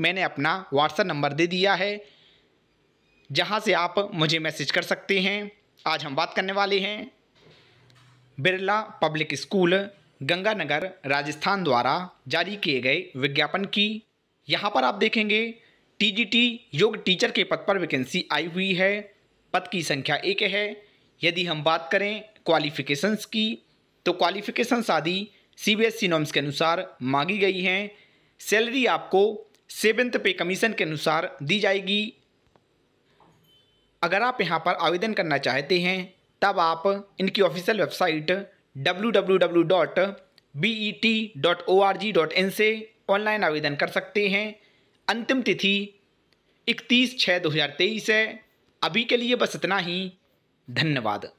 मैंने अपना WhatsApp number दे दिया है जहाँ से आप मुझे मैसेज कर सकते हैं आज हम बात करने वाले हैं बिरला पब्लिक स्कूल गंगानगर राजस्थान द्वारा जारी किए गए विज्ञापन की यहाँ पर आप देखेंगे टीजीटी योग टीचर के पद पर वैकेंसी आई हुई है पद की संख्या एक है यदि हम बात करें क्वालिफ़िकेशंस की तो क्वालिफ़िकेशंस आदि सी बी एस ई के अनुसार मांगी गई हैं सैलरी आपको सेवेंथ पे कमीशन के अनुसार दी जाएगी अगर आप यहाँ पर आवेदन करना चाहते हैं तब आप इनकी ऑफिशियल वेबसाइट www.bet.org.in से ऑनलाइन आवेदन कर सकते हैं अंतिम तिथि 31 छः 2023 है अभी के लिए बस इतना ही धन्यवाद